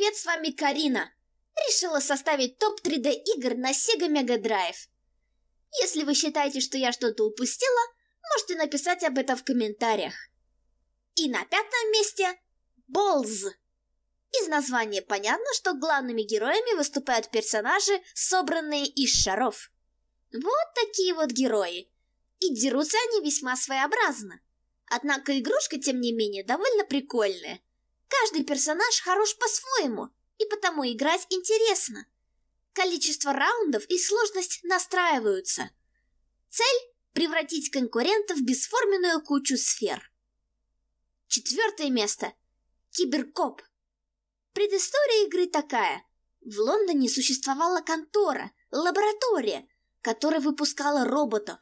привет, с вами Карина. Решила составить топ 3D игр на Sega Mega Drive. Если вы считаете, что я что-то упустила, можете написать об этом в комментариях. И на пятом месте Balls. Из названия понятно, что главными героями выступают персонажи, собранные из шаров. Вот такие вот герои. И дерутся они весьма своеобразно. Однако игрушка, тем не менее, довольно прикольная – Каждый персонаж хорош по-своему, и потому играть интересно. Количество раундов и сложность настраиваются. Цель – превратить конкурентов в бесформенную кучу сфер. Четвертое место – Киберкоп. Предыстория игры такая. В Лондоне существовала контора, лаборатория, которая выпускала роботов.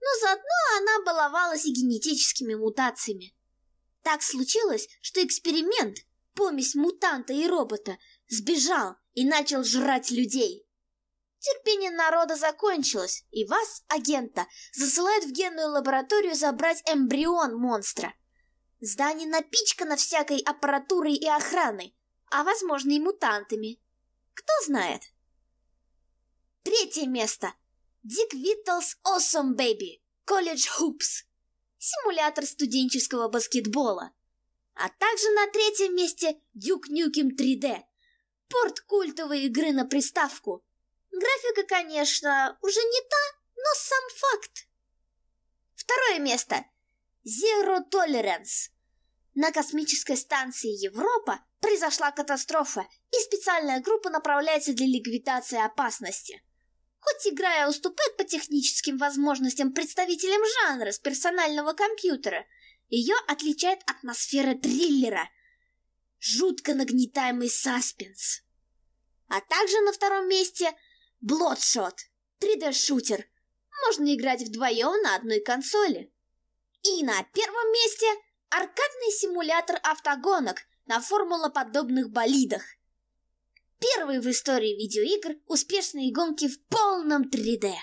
Но заодно она баловалась и генетическими мутациями. Так случилось, что эксперимент, помесь мутанта и робота, сбежал и начал жрать людей. Терпение народа закончилось, и вас, агента, засылают в генную лабораторию забрать эмбрион монстра. Здание напичкано всякой аппаратурой и охраной, а, возможно, и мутантами. Кто знает? Третье место. Дик Виттелс Awesome Baby. College Hoops симулятор студенческого баскетбола. А также на третьем месте Duke Nukem 3D, порт культовой игры на приставку. Графика, конечно, уже не та, но сам факт. Второе место. Zero Tolerance. На космической станции Европа произошла катастрофа, и специальная группа направляется для ликвидации опасности – хоть играя уступает по техническим возможностям представителям жанра с персонального компьютера, ее отличает атмосфера триллера, жутко нагнетаемый саспенс. А также на втором месте Bloodshot, 3D-шутер. Можно играть вдвоем на одной консоли. И на первом месте аркадный симулятор автогонок на формулоподобных болидах. Первые в истории видеоигр успешные гонки в полном 3D.